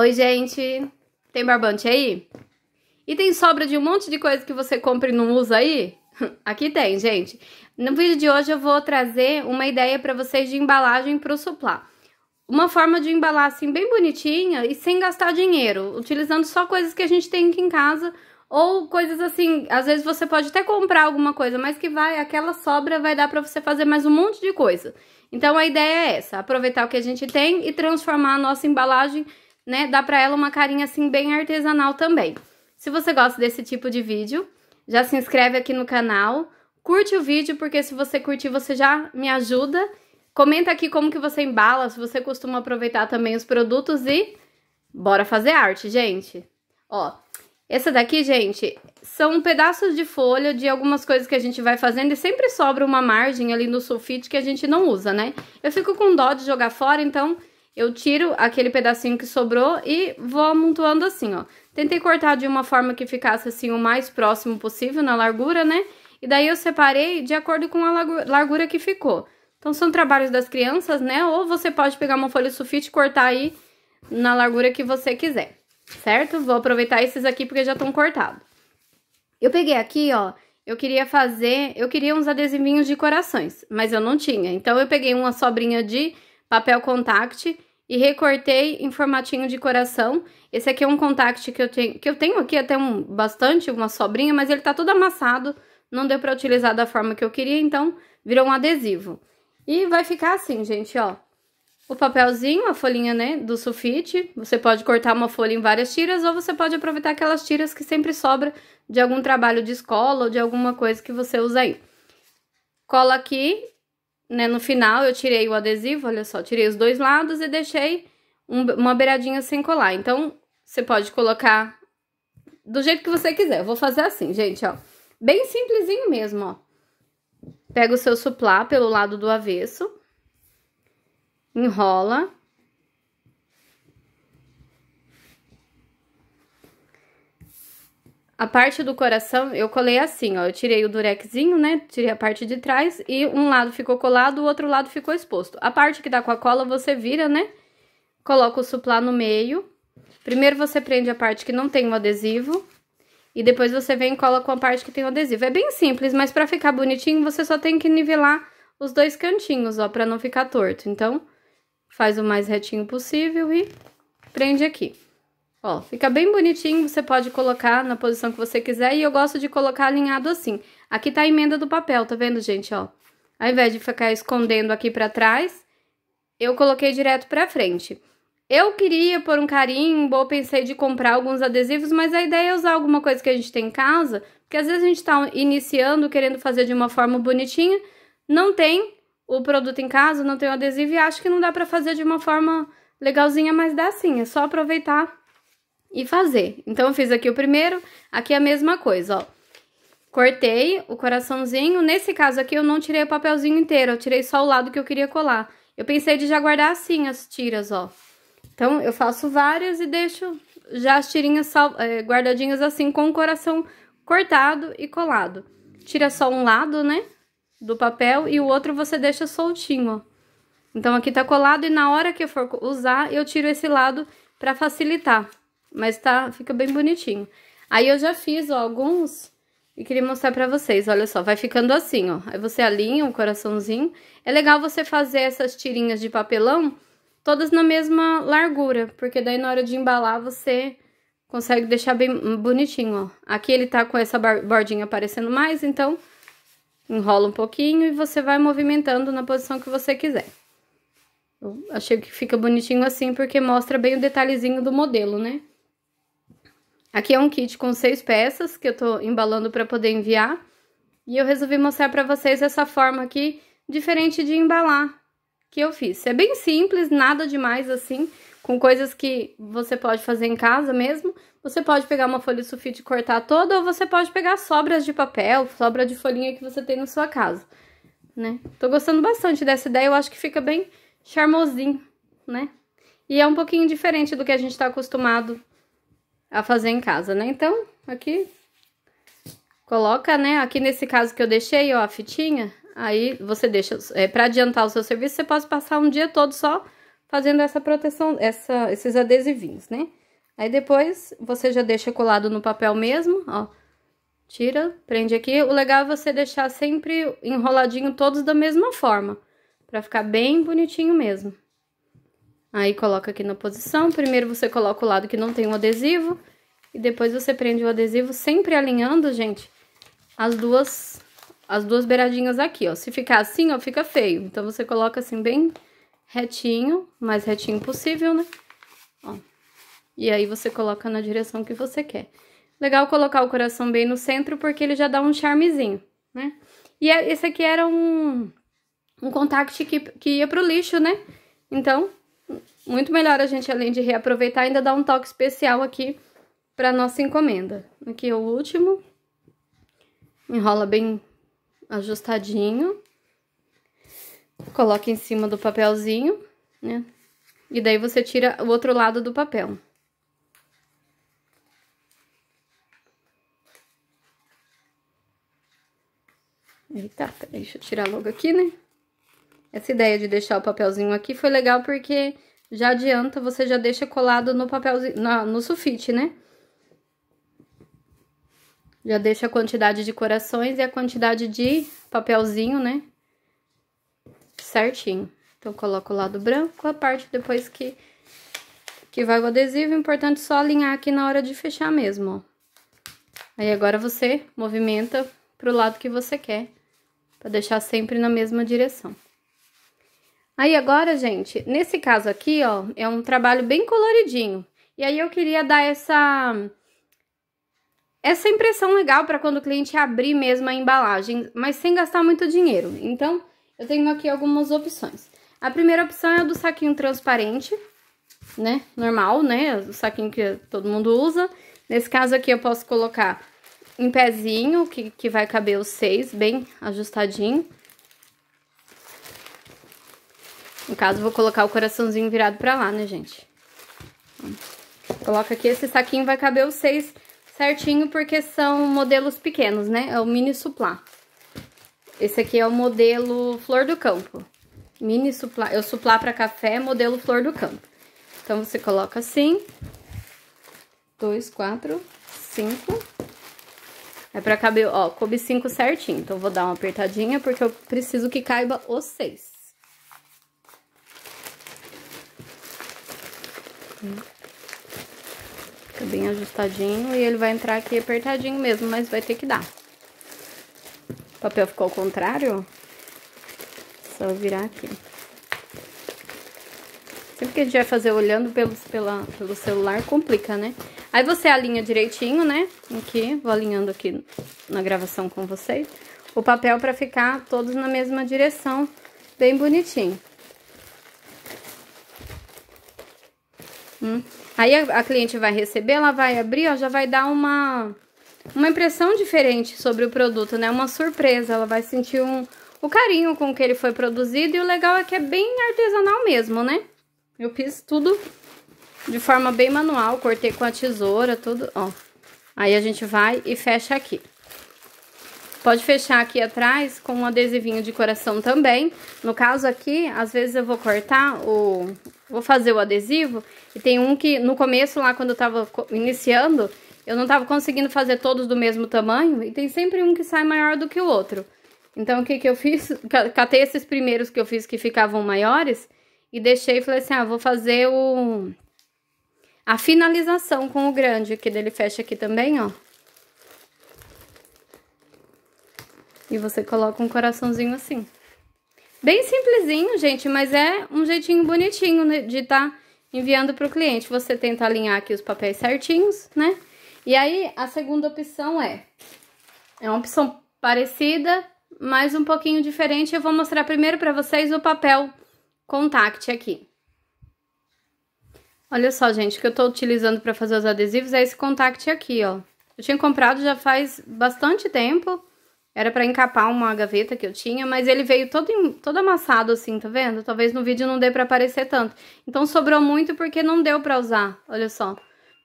Oi, gente! Tem barbante aí? E tem sobra de um monte de coisa que você compra e não usa aí? Aqui tem, gente. No vídeo de hoje eu vou trazer uma ideia para vocês de embalagem para o suplá. Uma forma de embalar assim bem bonitinha e sem gastar dinheiro, utilizando só coisas que a gente tem aqui em casa ou coisas assim, às vezes você pode até comprar alguma coisa, mas que vai aquela sobra vai dar para você fazer mais um monte de coisa. Então a ideia é essa, aproveitar o que a gente tem e transformar a nossa embalagem né, dá para ela uma carinha assim bem artesanal também. Se você gosta desse tipo de vídeo, já se inscreve aqui no canal, curte o vídeo, porque se você curtir, você já me ajuda. Comenta aqui como que você embala, se você costuma aproveitar também os produtos e bora fazer arte, gente. Ó, essa daqui, gente, são pedaços de folha de algumas coisas que a gente vai fazendo e sempre sobra uma margem ali no sulfite que a gente não usa, né? Eu fico com dó de jogar fora, então eu tiro aquele pedacinho que sobrou e vou amontoando assim, ó. Tentei cortar de uma forma que ficasse assim o mais próximo possível na largura, né? E daí eu separei de acordo com a largura que ficou. Então são trabalhos das crianças, né? Ou você pode pegar uma folha sulfite e cortar aí na largura que você quiser, certo? Vou aproveitar esses aqui porque já estão cortados. Eu peguei aqui, ó, eu queria fazer, eu queria uns adesivinhos de corações, mas eu não tinha. Então eu peguei uma sobrinha de papel contact e recortei em formatinho de coração. Esse aqui é um contact que eu tenho, que eu tenho aqui até um bastante, uma sobrinha, mas ele tá todo amassado, não deu para utilizar da forma que eu queria, então virou um adesivo. E vai ficar assim, gente, ó. O papelzinho, a folhinha, né, do sulfite, você pode cortar uma folha em várias tiras ou você pode aproveitar aquelas tiras que sempre sobra de algum trabalho de escola ou de alguma coisa que você usa aí. Cola aqui né, no final eu tirei o adesivo, olha só, tirei os dois lados e deixei um, uma beiradinha sem colar. Então, você pode colocar do jeito que você quiser. Eu vou fazer assim, gente, ó. Bem simplesinho mesmo, ó. Pega o seu suplá pelo lado do avesso, enrola A parte do coração eu colei assim, ó. Eu tirei o durexinho, né? Tirei a parte de trás e um lado ficou colado, o outro lado ficou exposto. A parte que dá com a cola você vira, né? Coloca o suplá no meio. Primeiro você prende a parte que não tem o adesivo. E depois você vem e cola com a parte que tem o adesivo. É bem simples, mas pra ficar bonitinho você só tem que nivelar os dois cantinhos, ó. Pra não ficar torto. Então, faz o mais retinho possível e prende aqui. Ó, fica bem bonitinho, você pode colocar na posição que você quiser e eu gosto de colocar alinhado assim. Aqui tá a emenda do papel, tá vendo, gente, ó? Ao invés de ficar escondendo aqui pra trás, eu coloquei direto pra frente. Eu queria por um carimbo, ou pensei de comprar alguns adesivos, mas a ideia é usar alguma coisa que a gente tem em casa, porque às vezes a gente tá iniciando, querendo fazer de uma forma bonitinha, não tem o produto em casa, não tem o adesivo e acho que não dá pra fazer de uma forma legalzinha, mas dá sim, é só aproveitar e fazer. Então, eu fiz aqui o primeiro, aqui a mesma coisa, ó. Cortei o coraçãozinho, nesse caso aqui eu não tirei o papelzinho inteiro, eu tirei só o lado que eu queria colar. Eu pensei de já guardar assim as tiras, ó. Então, eu faço várias e deixo já as tirinhas eh, guardadinhas assim, com o coração cortado e colado. Tira só um lado, né, do papel, e o outro você deixa soltinho, ó. Então, aqui tá colado e na hora que eu for usar, eu tiro esse lado pra facilitar. Mas tá, fica bem bonitinho. Aí eu já fiz, ó, alguns e queria mostrar pra vocês. Olha só, vai ficando assim, ó. Aí você alinha o coraçãozinho. É legal você fazer essas tirinhas de papelão todas na mesma largura, porque daí na hora de embalar você consegue deixar bem bonitinho, ó. Aqui ele tá com essa bordinha aparecendo mais, então enrola um pouquinho e você vai movimentando na posição que você quiser. Eu achei que fica bonitinho assim, porque mostra bem o detalhezinho do modelo, né? Aqui é um kit com seis peças que eu tô embalando para poder enviar. E eu resolvi mostrar para vocês essa forma aqui, diferente de embalar, que eu fiz. É bem simples, nada demais assim, com coisas que você pode fazer em casa mesmo. Você pode pegar uma folha de sulfite e cortar toda, ou você pode pegar sobras de papel, sobra de folhinha que você tem na sua casa, né? Tô gostando bastante dessa ideia, eu acho que fica bem charmosinho, né? E é um pouquinho diferente do que a gente tá acostumado a fazer em casa, né? Então, aqui, coloca, né? Aqui nesse caso que eu deixei, ó, a fitinha. Aí, você deixa, é, pra adiantar o seu serviço, você pode passar um dia todo só fazendo essa proteção, essa, esses adesivinhos, né? Aí, depois, você já deixa colado no papel mesmo, ó. Tira, prende aqui. O legal é você deixar sempre enroladinho todos da mesma forma, pra ficar bem bonitinho mesmo. Aí coloca aqui na posição, primeiro você coloca o lado que não tem o adesivo, e depois você prende o adesivo sempre alinhando, gente, as duas, as duas beiradinhas aqui, ó. Se ficar assim, ó, fica feio. Então, você coloca assim bem retinho, mais retinho possível, né? Ó. E aí você coloca na direção que você quer. Legal colocar o coração bem no centro, porque ele já dá um charmezinho, né? E é, esse aqui era um, um contact que, que ia pro lixo, né? Então, muito melhor a gente, além de reaproveitar, ainda dar um toque especial aqui para nossa encomenda. Aqui é o último. Enrola bem ajustadinho. Coloca em cima do papelzinho, né? E daí você tira o outro lado do papel. Eita, peraí, deixa eu tirar logo aqui, né? Essa ideia de deixar o papelzinho aqui foi legal porque já adianta, você já deixa colado no papelzinho, no, no sulfite, né? Já deixa a quantidade de corações e a quantidade de papelzinho, né? Certinho. Então, coloco o lado branco, a parte depois que, que vai o adesivo. Importante é só alinhar aqui na hora de fechar mesmo, ó. Aí, agora você movimenta pro lado que você quer, pra deixar sempre na mesma direção. Aí agora, gente, nesse caso aqui, ó, é um trabalho bem coloridinho. E aí eu queria dar essa essa impressão legal para quando o cliente abrir mesmo a embalagem, mas sem gastar muito dinheiro. Então, eu tenho aqui algumas opções. A primeira opção é o do saquinho transparente, né? Normal, né? O saquinho que todo mundo usa. Nesse caso aqui eu posso colocar em pezinho, que, que vai caber os seis, bem ajustadinho. No caso, vou colocar o coraçãozinho virado pra lá, né, gente? Coloca aqui, esse saquinho vai caber os seis certinho, porque são modelos pequenos, né? É o mini suplá. Esse aqui é o modelo flor do campo. Mini suplá, eu suplá pra café, modelo flor do campo. Então, você coloca assim. Dois, quatro, cinco. É pra caber, ó, coube cinco certinho. Então, vou dar uma apertadinha, porque eu preciso que caiba os seis. Fica bem ajustadinho e ele vai entrar aqui apertadinho mesmo, mas vai ter que dar. O papel ficou ao contrário, só virar aqui. Sempre que a gente vai fazer olhando pelo, pela, pelo celular, complica, né? Aí você alinha direitinho, né? Aqui, vou alinhando aqui na gravação com vocês. O papel para ficar todos na mesma direção, bem bonitinho. Uhum. Aí a, a, cliente vai receber, ela vai abrir, ó, já vai dar uma, uma impressão diferente sobre o produto, né? Uma surpresa, ela vai sentir um, o carinho com que ele foi produzido e o legal é que é bem artesanal mesmo, né? Eu fiz tudo de forma bem manual, cortei com a tesoura, tudo, ó. Aí a gente vai e fecha aqui. Pode fechar aqui atrás com um adesivinho de coração também. No caso aqui, às vezes eu vou cortar o, vou fazer o adesivo. E tem um que no começo, lá quando eu tava iniciando, eu não tava conseguindo fazer todos do mesmo tamanho. E tem sempre um que sai maior do que o outro. Então, o que que eu fiz? Catei esses primeiros que eu fiz que ficavam maiores e deixei e falei assim, ah, vou fazer o... A finalização com o grande, que dele fecha aqui também, ó. E você coloca um coraçãozinho assim. Bem simplesinho, gente, mas é um jeitinho bonitinho né, de estar tá enviando para o cliente. Você tenta alinhar aqui os papéis certinhos, né? E aí, a segunda opção é... É uma opção parecida, mas um pouquinho diferente. Eu vou mostrar primeiro para vocês o papel contact aqui. Olha só, gente, o que eu estou utilizando para fazer os adesivos é esse contact aqui, ó. Eu tinha comprado já faz bastante tempo, era para encapar uma gaveta que eu tinha, mas ele veio todo, todo amassado assim, tá vendo? Talvez no vídeo não dê para aparecer tanto. Então sobrou muito porque não deu para usar, olha só.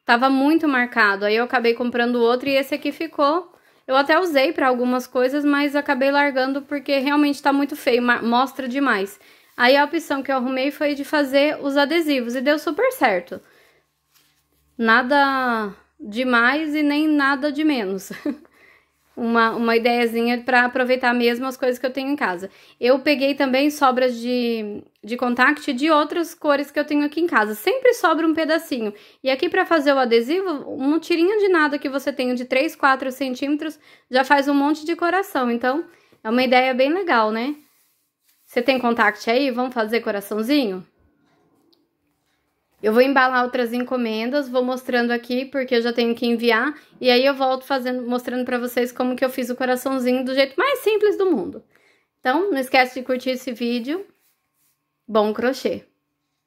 Tava muito marcado, aí eu acabei comprando outro e esse aqui ficou. Eu até usei para algumas coisas, mas acabei largando porque realmente tá muito feio, mostra demais. Aí a opção que eu arrumei foi de fazer os adesivos e deu super certo. Nada demais e nem nada de menos. uma, uma ideiazinha para aproveitar mesmo as coisas que eu tenho em casa. Eu peguei também sobras de, de contact de outras cores que eu tenho aqui em casa. Sempre sobra um pedacinho. E aqui para fazer o adesivo, um tirinho de nada que você tenha de 3, 4 centímetros já faz um monte de coração. Então, é uma ideia bem legal, né? Você tem contact aí? Vamos fazer coraçãozinho? Eu vou embalar outras encomendas, vou mostrando aqui porque eu já tenho que enviar e aí eu volto fazendo, mostrando para vocês como que eu fiz o coraçãozinho do jeito mais simples do mundo. Então, não esquece de curtir esse vídeo. Bom crochê!